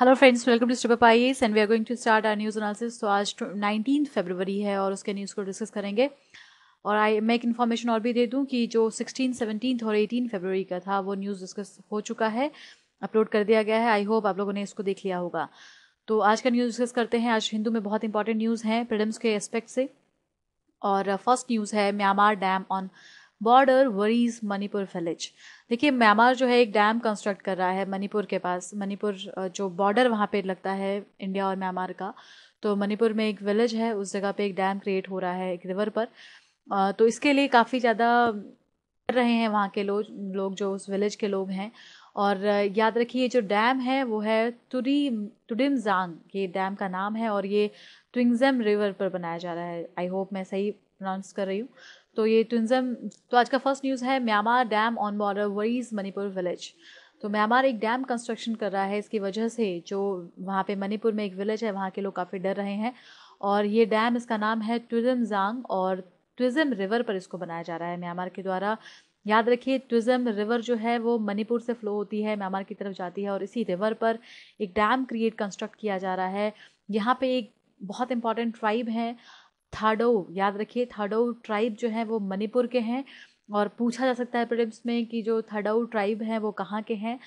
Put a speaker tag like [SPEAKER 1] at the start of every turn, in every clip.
[SPEAKER 1] hello friends welcome to step IS and we are going to start our news analysis तो आज nineteen February है और उसके news को डिस्कस करेंगे और आई मैं एक इन्फॉर्मेशन और भी दे दूं कि जो सिक्सटीन सेवनटीन और एटीन फेबरवरी का था वो न्यूज़ डिस्कस हो चुका है अपलोड कर दिया गया है आई होप आप लोगों ने इसको देख लिया होगा तो आज का न्यूज़ डिस्कस करते हैं आज हिंदू में बहुत इंपॉर्टेंट न्यूज़ हैं प्रिडम्स के एस्पेक्ट से और फर्स्ट uh, न्यूज़ है Myanmar dam on border worries Manipur village देखिए म्यांमार जो है एक डैम कंस्ट्रक्ट कर रहा है मणिपुर के पास मणिपुर जो बॉर्डर वहाँ पे लगता है इंडिया और म्यांमार का तो मणिपुर में एक विलेज है उस जगह पे एक डैम क्रिएट हो रहा है एक रिवर पर तो इसके लिए काफ़ी ज़्यादा कर रहे हैं वहाँ के लोग लोग जो उस विलेज के लोग हैं और याद रखिए जो डैम है वो है तुरी तुडिमजांग ये डैम का नाम है और ये ट्विंगजम रिवर पर बनाया जा रहा है आई होप मैं सही प्रोनाउंस कर रही हूँ तो ये टूरिज्म तो आज का फर्स्ट न्यूज़ है Myanmar dam on border worries Manipur village तो म्यांमार एक डैम कंस्ट्रक्शन कर रहा है इसकी वजह से जो वहाँ पे मणिपुर में एक विलेज है वहाँ के लोग काफ़ी डर रहे हैं और ये डैम इसका नाम है टूरिज्म जांग और टूरिज्म रिवर पर इसको बनाया जा रहा है म्यांमार के द्वारा याद रखिए टूरिज्म रिवर जो है वो मणिपुर से फ्लो होती है म्यांमार की तरफ जाती है और इसी रिवर पर एक डैम क्रिएट कंस्ट्रक्ट किया जा रहा है यहाँ पे एक बहुत इंपॉर्टेंट ट्राइब है थाडो याद रखिए थाडो ट्राइब जो है वो मणिपुर के हैं और पूछा जा सकता है प्रिलिम्स में कि जो थाडो ट्राइब हैं वो कहाँ के हैं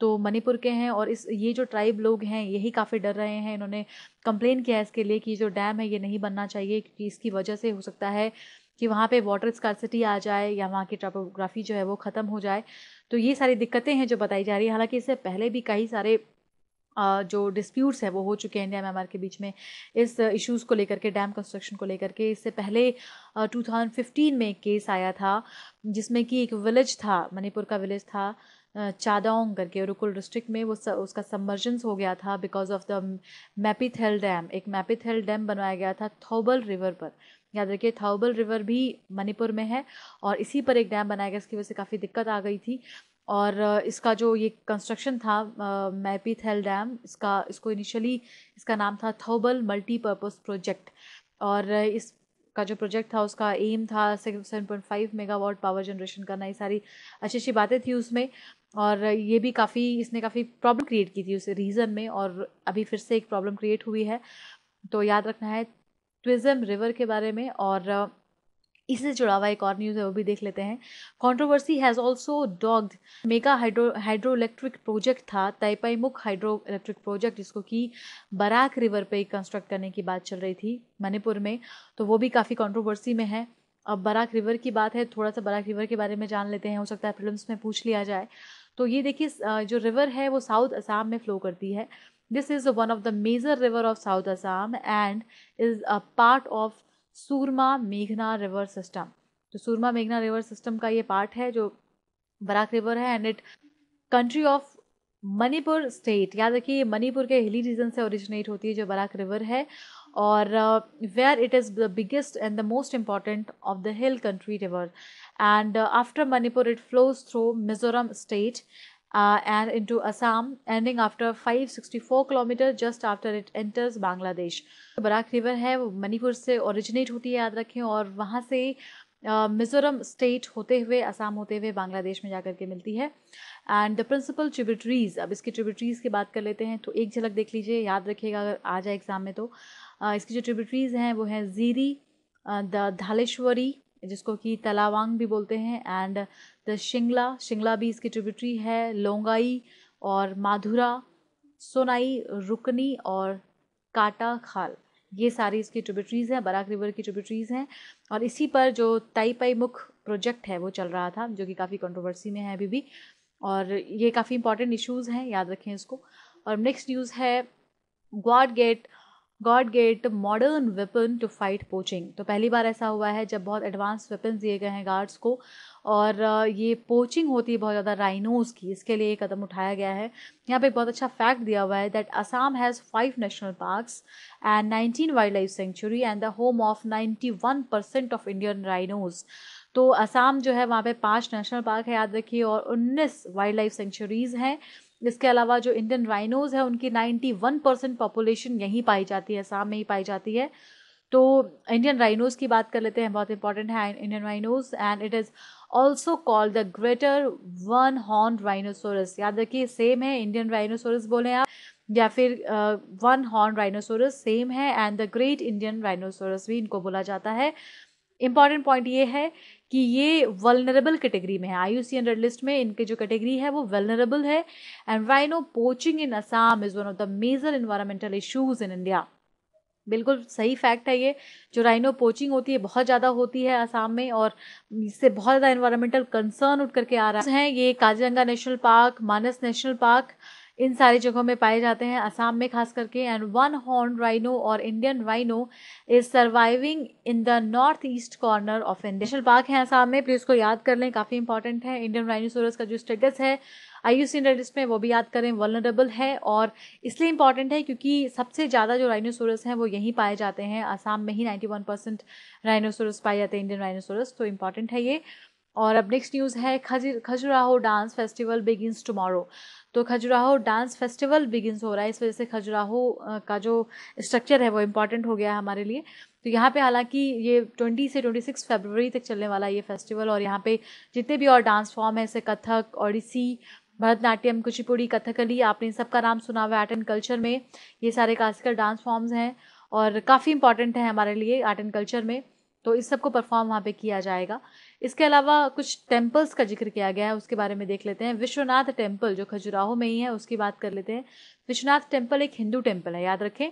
[SPEAKER 1] तो मणिपुर के हैं और इस ये जो ट्राइब लोग हैं यही काफ़ी डर रहे हैं इन्होंने कंप्लेन किया है इसके लिए कि जो डैम है ये नहीं बनना चाहिए क्योंकि इसकी वजह से हो सकता है कि वहाँ पे वाटर स्कॉसिटी आ जाए या वहाँ की ट्रापोग्राफी जो है वो ख़त्म हो जाए तो ये सारी दिक्कतें हैं जो बताई जा रही है हालांकि इससे पहले भी कई सारे जो डिस्प्यूट्स है वो हो चुके हैं इंडिया म्यांमार के बीच में इस इश्यूज़ को लेकर के डैम कंस्ट्रक्शन को लेकर के इससे पहले 2015 में एक केस आया था जिसमें कि एक विलेज था मणिपुर का विलेज था चादोंग करके रुकुल डिस्ट्रिक्ट में वो स, उसका सबमर्जेंस हो गया था because of the Mapithel dam एक मैपीथेल डैम बनवाया गया था थौबल रिवर पर याद रखिए थाउबल रिवर भी मणिपुर में है और इसी पर एक डैम बनाया गया इसकी वजह से काफ़ी दिक्कत आ गई थी और इसका जो ये कंस्ट्रक्शन था मैपीथेल डैम इसका इसको इनिशियली इसका नाम था थोबल मल्टीपर्पज़ प्रोजेक्ट और इस का जो प्रोजेक्ट था उसका एम था seven point five megawatt power generation करना ये सारी अच्छी अच्छी बातें थी उसमें और ये भी काफ़ी इसने काफ़ी प्रॉब्लम क्रिएट की थी उस रीज़न में और अभी फिर से एक प्रॉब्लम क्रिएट हुई है तो याद रखना है ट्विज़म रिवर के बारे में और इससे जुड़ा हुआ एक और न्यूज़ है वो भी देख लेते हैं controversy has also dogged mega hydro hydro electric project था तयपाईमुख हाइड्रो इलेक्ट्रिक प्रोजेक्ट जिसको कि बराक रिवर पे कंस्ट्रक्ट करने की बात चल रही थी मणिपुर में तो वो भी काफ़ी कॉन्ट्रोवर्सी में है अब बराक रिवर की बात है थोड़ा सा बराक रिवर के बारे में जान लेते हैं हो सकता है फिल्म में पूछ लिया जाए तो ये देखिए जो रिवर है वो साउथ असम में फ्लो करती है this is one of the major river of south Assam and is a part of Surma मेघना रिवर सिस्टम तो सूरमा मेघना रिवर सिस्टम का ये पार्ट है जो बराक रिवर है and it country of Manipur state याद रखिए मणिपुर के हिली रीजन से ओरिजिनेट होती है जो बराक रिवर है और where it is the biggest and the most important of the hill country river and after Manipur it flows through Mizoram state uh, and into Assam, ending after 564 kilometre just after it enters Bangladesh Barak river है वो मणिपुर से originate होती है याद रखें और वहाँ से uh, मिजोरम स्टेट होते हुए असम होते हुए बांग्लादेश में जाकर के मिलती है एंड द प्रिंसिपल ट्रिब्यूटरीज अब इसकी ट्रिब्यूटरीज की बात कर लेते हैं तो एक झलक देख लीजिए याद रखिएगा अगर आ जाए एग्ज़ाम में तो uh, इसकी जो ट्रिब्यूटरीज हैं वो हैं जीरी द धालेश्वरी जिसको कि तलावांग भी बोलते हैं एंड द शिंगला शिंगला भी इसकी ट्रिब्यूटरी है लोंगाई और माधुरा सोनाई रुकनी और काटा खाल ये सारी इसकी ट्रिब्यूटरीज़ हैं बराक रिवर की ट्रिब्यूटरीज़ हैं और इसी पर जो ताईपाई मुख प्रोजेक्ट है वो चल रहा था जो कि काफ़ी कंट्रोवर्सी में है अभी भी और ये काफ़ी इंपॉर्टेंट इश्यूज़ हैं याद रखें इसको और नेक्स्ट न्यूज़ है guard get guard get modern weapon to fight poaching तो पहली बार ऐसा हुआ है जब बहुत एडवांस वेपन दिए गए हैं गार्ड्स को और uh, ये पोचिंग होती है बहुत ज़्यादा राइनोज की इसके लिए कदम उठाया गया है यहाँ पे एक बहुत अच्छा फैक्ट दिया हुआ है that Assam has five national parks and nineteen wildlife sanctuary and the home of ninety one percent of Indian rhinos तो असम जो है वहाँ पे पांच नेशनल पार्क है याद रखिए और उन्नीस वाइल्ड लाइफ सेंचुरीज़ हैं इसके अलावा जो इंडियन राइनोज है उनकी 91 परसेंट पॉपुलेशन यहीं पाई जाती है आसाम में ही पाई जाती है तो इंडियन राइनोज की बात कर लेते हैं बहुत इंपॉर्टेंट है Indian rhinos and it is also called the greater one horn rhinoceros याद रखिए सेम है इंडियन राइनोसोरस बोले आप या फिर वन हॉर्न राइनोसोरस सेम है and the great Indian rhinoceros भी इनको बोला जाता है इंपॉर्टेंट पॉइंट ये है कि ये वलनरेबल कैटेगरी में है आई यू सी लिस्ट में इनके जो कैटेगरी है वो वेलनरेबल है and why no poaching in Assam is one of the major environmental issues in India बिल्कुल सही फैक्ट है ये जो राइनो पोचिंग होती है बहुत ज़्यादा होती है आसाम में और इससे बहुत ज़्यादा इन्वायरमेंटल कंसर्न उठ करके आ रहा है ये Kaziranga national park Manas national park इन सारी जगहों में पाए जाते हैं असम में खास करके एंड वन हॉर्न राइनो और Indian rhino is surviving in the north east corner of India national park है असम में प्लीज़ उसको याद कर लें काफ़ी इंपॉर्टेंट है इंडियन राइनोसोरस का जो स्टेटस है आई यू सी में वो भी याद करें वलनरेबल है और इसलिए इंपॉर्टेंट है क्योंकि सबसे ज़्यादा जो राइनोसोरस हैं वो यहीं पाए जाते हैं असम में ही वन परसेंट राइनोसोरस पाए जाते हैं इंडियन राइनोसोरस तो इंपॉर्टेंट है ये और अब नेक्स्ट न्यूज़ है खजर Khajuraho dance festival begins tomorrow तो खजुराहो डांस फेस्टिवल बिगिंस हो रहा है इस वजह से खजुराहो का जो स्ट्रक्चर है वो इम्पॉर्टेंट हो गया है हमारे लिए तो यहाँ पे हालांकि ये 20 से 26 फरवरी तक चलने वाला ये फेस्टिवल और यहाँ पे जितने भी और डांस फॉर्म है जैसे कथक ओडिसी भरतनाट्यम कुचिपुड़ी कथकली आपने सबका नाम सुना हुआ आर्ट एंड कल्चर में ये सारे क्लासिकल डांस फॉर्म्स हैं और काफ़ी इंपॉर्टेंट है हमारे लिए आर्ट एंड कल्चर में तो इस सब को परफॉर्म वहाँ पे किया जाएगा इसके अलावा कुछ टेम्पल्स का जिक्र किया गया है उसके बारे में देख लेते हैं विश्वनाथ टेम्पल जो खजुराहो में ही है उसकी बात कर लेते हैं विश्वनाथ टेम्पल एक हिंदू टेम्पल है याद रखें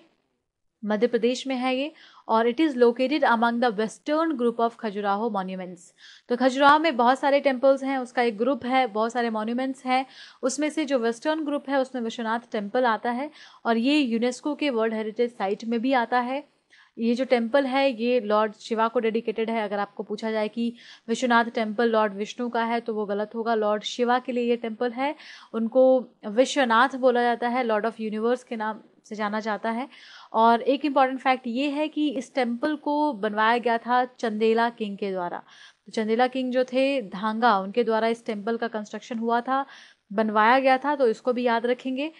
[SPEAKER 1] मध्य प्रदेश में है ये और it is located among the western group of Khajuraho monuments तो खजुराहो में बहुत सारे टेम्पल्स हैं उसका एक ग्रुप है बहुत सारे मॉन्यूमेंट्स हैं उसमें से जो वेस्टर्न ग्रुप है उसमें विश्वनाथ टेम्पल आता है और ये यूनेस्को के वर्ल्ड हेरिटेज साइट में भी आता है ये जो टेम्पल है ये लॉर्ड शिवा को डेडिकेटेड है अगर आपको पूछा जाए कि विश्वनाथ टेम्पल लॉर्ड विष्णु का है तो वो गलत होगा लॉर्ड शिवा के लिए ये टेम्पल है उनको विश्वनाथ बोला जाता है लॉर्ड ऑफ यूनिवर्स के नाम से जाना जाता है और एक इम्पॉर्टेंट फैक्ट ये है कि इस टेम्पल को बनवाया गया था चंदेला किंग के द्वारा तो चंदेला किंग जो थे धांगा उनके द्वारा इस टेम्पल का कंस्ट्रक्शन हुआ था बनवाया गया था तो इसको भी याद रखेंगे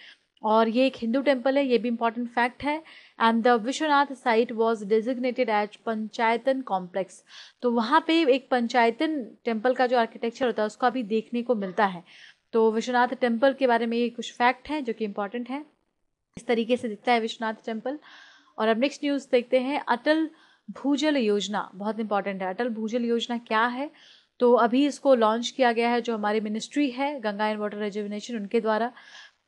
[SPEAKER 1] और ये एक हिंदू टेम्पल है ये भी इम्पॉर्टेंट फैक्ट है and the Vishwanath site was designated as panchayatana complex तो वहाँ पे एक पंचायतन टेम्पल का जो आर्किटेक्चर होता है उसको अभी देखने को मिलता है तो विश्वनाथ टेम्पल के बारे में ये कुछ फैक्ट हैं जो कि इम्पॉर्टेंट है इस तरीके से दिखता है विश्वनाथ टेम्पल और अब नेक्स्ट न्यूज़ देखते हैं अटल भूजल योजना बहुत इंपॉर्टेंट है अटल भूजल योजना क्या है तो अभी इसको लॉन्च किया गया है जो हमारी मिनिस्ट्री है गंगा एंड वाटर रेजुविनेशन उनके द्वारा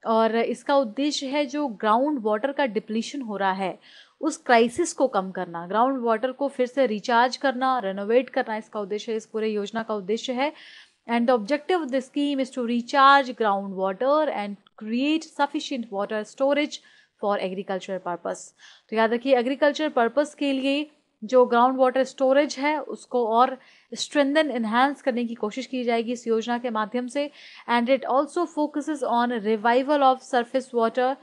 [SPEAKER 1] और इसका उद्देश्य है जो ग्राउंड वाटर का डिप्लीशन हो रहा है उस क्राइसिस को कम करना ग्राउंड वाटर को फिर से रिचार्ज करना रेनोवेट करना इसका उद्देश्य है इस पूरे योजना का उद्देश्य है and the objective the scheme is to recharge ground water and create sufficient water storage for agriculture purpose तो याद रखिए एग्रीकल्चर पर्पज़ के लिए जो ग्राउंड वाटर स्टोरेज है उसको और स्ट्रेंदन इन्हांस करने की कोशिश की जाएगी इस योजना के माध्यम से and it also focuses on revival of surface water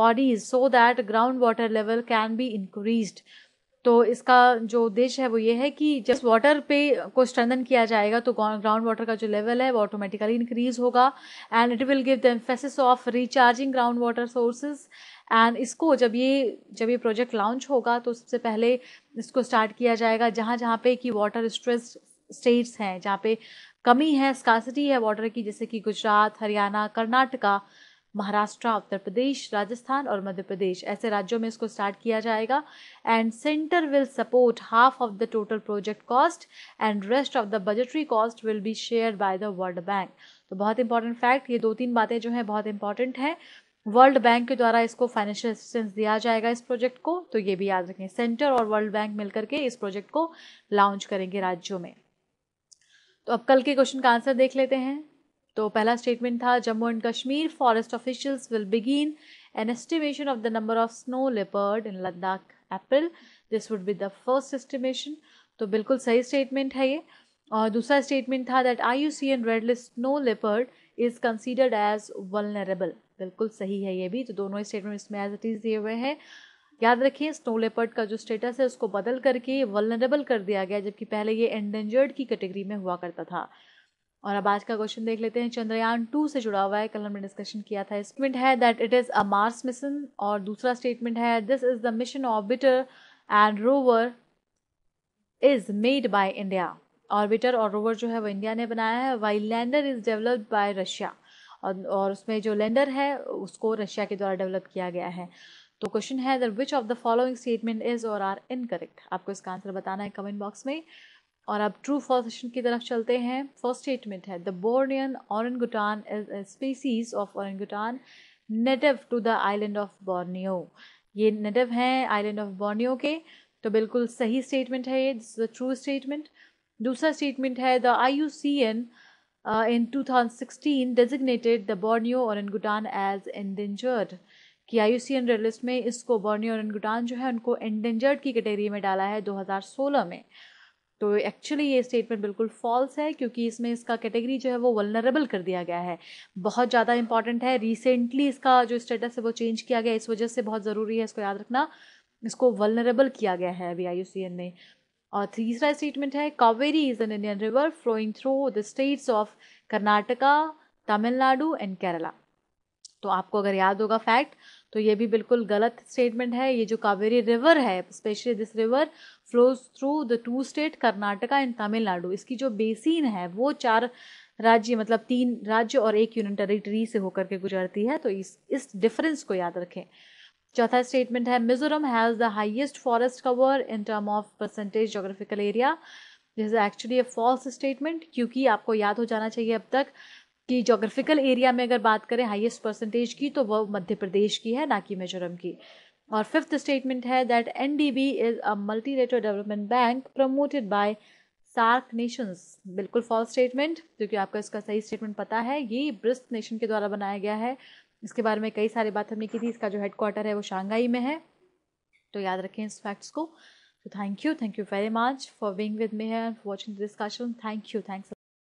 [SPEAKER 1] bodies so that ground water level can be increase तो इसका जो उद्देश्य है वो ये है कि जब वाटर पे को स्ट्रेंदन किया जाएगा तो ग्राउंड वाटर का जो लेवल है वो ऑटोमेटिकली इंक्रीज होगा and it will give the emphasis of recharging ground water sources and इसको जब ये जब ये प्रोजेक्ट लॉन्च होगा तो उससे पहले इसको स्टार्ट किया जाएगा जहाँ जहाँ पे कि वाटर स्ट्रेस स्टेट्स हैं जहाँ पे कमी है स्कासिटी है वाटर की जैसे कि गुजरात हरियाणा कर्नाटका महाराष्ट्र उत्तर प्रदेश राजस्थान और मध्य प्रदेश ऐसे राज्यों में इसको स्टार्ट किया जाएगा and centre will support half of the total project cost and rest of the budgetary cost will be share by the World Bank तो बहुत इंपॉर्टेंट फैक्ट ये दो तीन बातें जो हैं बहुत इंपॉर्टेंट हैं वर्ल्ड बैंक के द्वारा इसको फाइनेंशियल असिस्टेंस दिया जाएगा इस प्रोजेक्ट को तो ये भी याद रखें सेंटर और वर्ल्ड बैंक मिलकर के इस प्रोजेक्ट को लॉन्च करेंगे राज्यों में तो अब कल के क्वेश्चन का आंसर देख लेते हैं तो पहला स्टेटमेंट था Jammu and Kashmir forest officials will begin an estimation of the number of snow leopard in Ladakh April this would be the first estimation तो बिल्कुल सही स्टेटमेंट है ये और दूसरा स्टेटमेंट था that I U C N red list snow leopard is considered as vulnerable बिल्कुल सही है ये भी तो दोनों स्टेटमेंट इसमें एज इट इज़ दिए हुए हैं याद रखिए स्नो लेपर्ड का जो स्टेटस है उसको बदल करके वलनरेबल कर दिया गया जबकि पहले ये एंडेंजर्ड की कैटेगरी में हुआ करता था और अब आज का क्वेश्चन देख लेते हैं चंद्रयान टू से जुड़ा हुआ है कल हमने डिस्कशन किया था स्टेटमेंट है that it is a Mars mission और दूसरा स्टेटमेंट है this is the mission orbiter and rover is made by India orbiter और रोवर जो है वो इंडिया ने बनाया है while lander is developed by Russia और, उसमें जो लेंडर है उसको रशिया के द्वारा डेवलप किया गया है तो क्वेश्चन है that which of the following statement is or are incorrect आपको इसका आंसर बताना है कमेंट बॉक्स में और अब ट्रू फॉल्स की तरफ चलते हैं फर्स्ट स्टेटमेंट है the Bornean orangutan is a species of orangutan native to the island of Borneo ये नेटिव हैं आइलैंड ऑफ बोर्नियो के तो बिल्कुल सही स्टेटमेंट है ये this is the true statement दूसरा स्टेटमेंट है the I U C N uh, in 2016 designated the Borneo orangutan as endangered कि I U C N red list में इसको बॉर्नियो गुटान जो है उनको एंडेंजर्ड की कैटेगरी में डाला है 2016 में तो एक्चुअली ये स्टेटमेंट बिल्कुल फॉल्स है क्योंकि इसमें इसका कैटेगरी जो है वो वलनरेबल कर दिया गया है बहुत ज़्यादा इंपॉर्टेंट है रिसेंटली इसका जो स्टेटस है वो चेंज किया गया इस वजह से बहुत ज़रूरी है इसको याद रखना इसको वलनरेबल किया गया है अभी आई ने और तीसरा स्टेटमेंट है Kaveri is an Indian river flowing through the states of Karnataka Tamil Nadu and Kerala तो आपको अगर याद होगा फैक्ट तो ये भी बिल्कुल गलत स्टेटमेंट है ये जो कावेरी रिवर है specially this river flows through the two state Karnataka and Tamil Nadu इसकी जो बेसिन है वो चार राज्य मतलब तीन राज्य और एक यूनियन टेरिटरी से होकर के गुजरती है तो इस इस डिफरेंस को याद रखें चौथा स्टेटमेंट है Mizoram has the highest forest cover in term of percentage geographical area this is actually a false statement क्योंकि आपको याद हो जाना चाहिए अब तक कि जोग्राफिकल एरिया में अगर बात करें हाइएस्ट परसेंटेज की तो वह मध्य प्रदेश की है ना कि मिजोरम की और फिफ्थ स्टेटमेंट है that N D B is a multilateral development bank promoted by SAARC nations बिल्कुल फॉल्स स्टेटमेंट क्योंकि आपका इसका सही स्टेटमेंट पता है ये ब्रिस्ट नेशन के द्वारा बनाया गया है इसके बारे में कई सारी बात हमने की थी इसका जो हेडक्वार्टर है वो शांघाई में है तो याद रखें इस फैक्ट्स को तो thank you thank you very much for being with me for watching the discussion thank you thanks